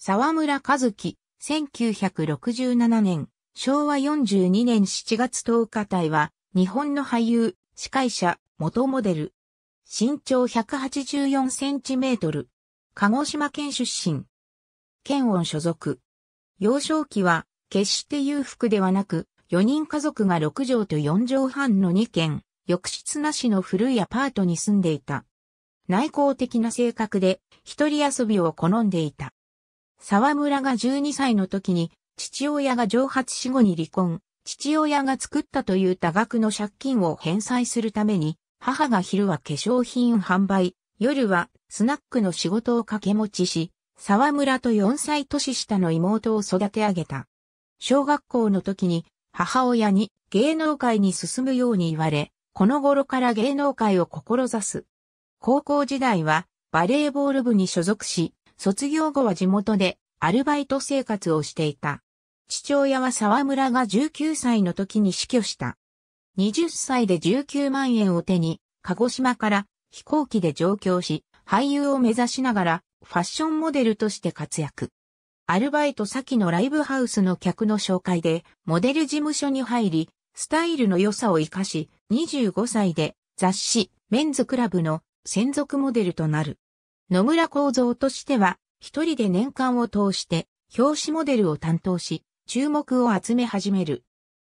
沢村和樹、1967年、昭和42年7月10日帯は、日本の俳優、司会者、元モデル。身長184センチメートル。鹿児島県出身。県温所属。幼少期は、決して裕福ではなく、4人家族が6畳と4畳半の2軒、浴室なしの古いアパートに住んでいた。内向的な性格で、一人遊びを好んでいた。沢村が12歳の時に、父親が蒸発死後に離婚、父親が作ったという多額の借金を返済するために、母が昼は化粧品販売、夜はスナックの仕事を掛け持ちし、沢村と4歳年下の妹を育て上げた。小学校の時に母親に芸能界に進むように言われ、この頃から芸能界を志す。高校時代はバレーボール部に所属し、卒業後は地元でアルバイト生活をしていた。父親は沢村が19歳の時に死去した。20歳で19万円を手に、鹿児島から飛行機で上京し、俳優を目指しながらファッションモデルとして活躍。アルバイト先のライブハウスの客の紹介でモデル事務所に入り、スタイルの良さを活かし、25歳で雑誌メンズクラブの専属モデルとなる。野村幸三としては、一人で年間を通して、表紙モデルを担当し、注目を集め始める。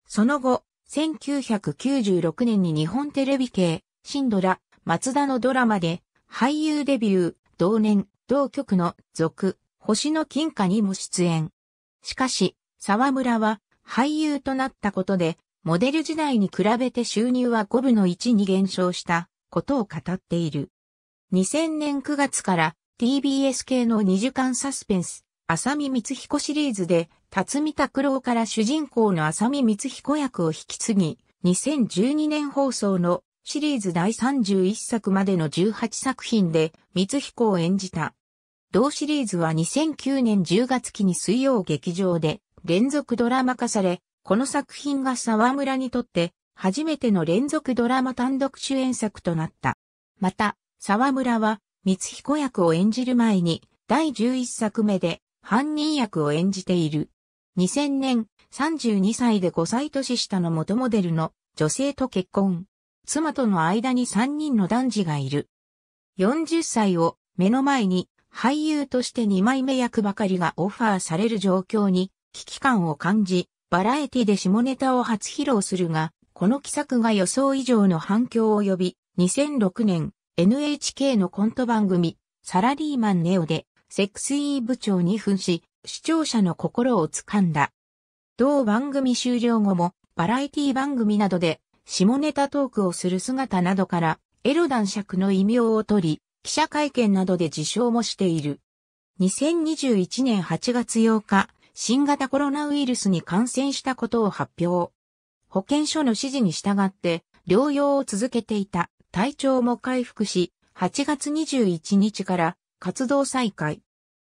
その後、1996年に日本テレビ系、シンドラ、松田のドラマで、俳優デビュー、同年、同局の続、星の金貨にも出演。しかし、沢村は俳優となったことで、モデル時代に比べて収入は5分の1に減少したことを語っている。2000年9月から TBS 系の2時間サスペンス、浅見光彦シリーズで、辰巳拓郎から主人公の浅見光彦役を引き継ぎ、2012年放送のシリーズ第31作までの18作品で光彦を演じた。同シリーズは2009年10月期に水曜劇場で連続ドラマ化され、この作品が沢村にとって初めての連続ドラマ単独主演作となった。また、沢村は、光彦役を演じる前に、第11作目で、犯人役を演じている。2000年、32歳で5歳年下の元モデルの女性と結婚。妻との間に3人の男児がいる。40歳を目の前に俳優として2枚目役ばかりがオファーされる状況に危機感を感じ、バラエティで下ネタを初披露するが、この奇策が予想以上の反響を呼び、2006年 NHK のコント番組、サラリーマンネオで、セックスイー部長に扮し、視聴者の心をつかんだ。同番組終了後も、バラエティ番組などで、下ネタトークをする姿などから、エロ男爵の異名を取り、記者会見などで自称もしている。2021年8月8日、新型コロナウイルスに感染したことを発表。保健所の指示に従って療養を続けていた。体調も回復し、8月21日から活動再開。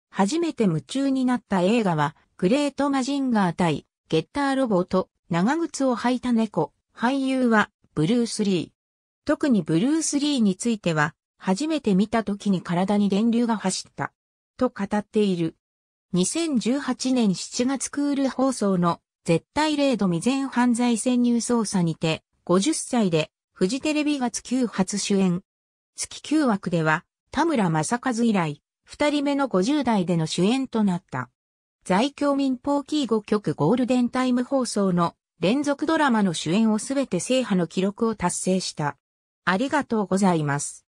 初めて夢中になった映画は、グレートマジンガー対ゲッターロボと長靴を履いた猫。俳優はブルース・リー。特にブルース・リーについては、初めて見た時に体に電流が走った。と語っている。2018年7月クール放送の絶対零度未然犯罪潜入捜査にて、50歳でフジテレビ月9初主演。月9枠では、田村正和以来、二人目の50代での主演となった。在京民放キー5局ゴールデンタイム放送の連続ドラマの主演をすべて制覇の記録を達成した。ありがとうございます。